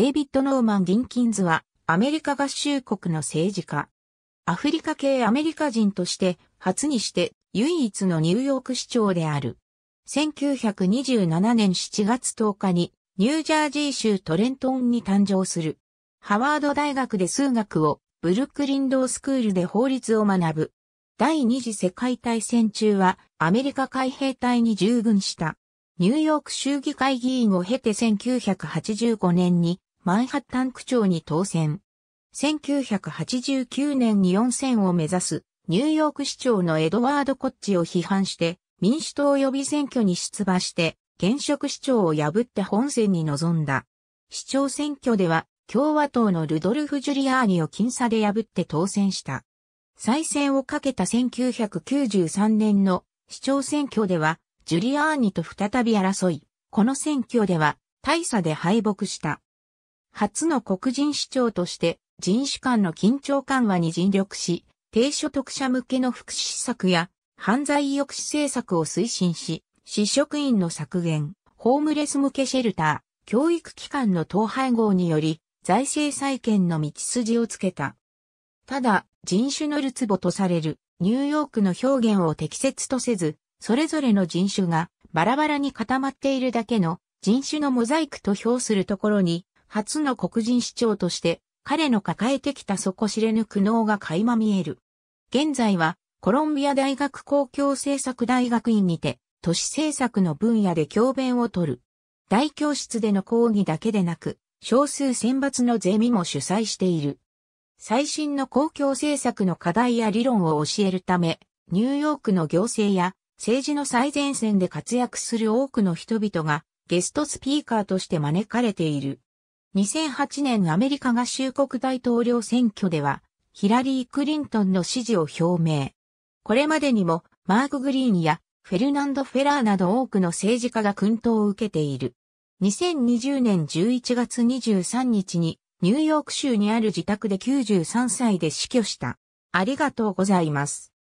デイビッド・ノーマン・ィンキンズは、アメリカ合衆国の政治家。アフリカ系アメリカ人として、初にして唯一のニューヨーク市長である。1927年7月10日に、ニュージャージー州トレントンに誕生する。ハワード大学で数学を、ブルックリンドースクールで法律を学ぶ。第二次世界大戦中はアメリカ海兵隊に従軍した。ニューヨーク州議会議員を経て1985年にマンハッタン区長に当選。1989年に4選を目指すニューヨーク市長のエドワード・コッチを批判して民主党予備選挙に出馬して現職市長を破って本選に臨んだ。市長選挙では共和党のルドルフ・ジュリアーニを僅差で破って当選した。再選をかけた1993年の市長選挙ではジュリアーニと再び争い、この選挙では大差で敗北した。初の黒人市長として人種間の緊張緩和に尽力し、低所得者向けの福祉施策や犯罪抑止政策を推進し、市職員の削減、ホームレス向けシェルター、教育機関の統廃合により、財政再建の道筋をつけた。ただ、人種のるつぼとされる、ニューヨークの表現を適切とせず、それぞれの人種がバラバラに固まっているだけの人種のモザイクと評するところに、初の黒人市長として、彼の抱えてきた底知れぬ苦悩が垣間見える。現在は、コロンビア大学公共政策大学院にて、都市政策の分野で教鞭を取る。大教室での講義だけでなく、少数選抜のゼミも主催している。最新の公共政策の課題や理論を教えるため、ニューヨークの行政や政治の最前線で活躍する多くの人々がゲストスピーカーとして招かれている。2008年アメリカ合衆国大統領選挙では、ヒラリー・クリントンの支持を表明。これまでにも、マーク・グリーンやフェルナンド・フェラーなど多くの政治家が薫陶を受けている。2020年11月23日に、ニューヨーク州にある自宅で93歳で死去した。ありがとうございます。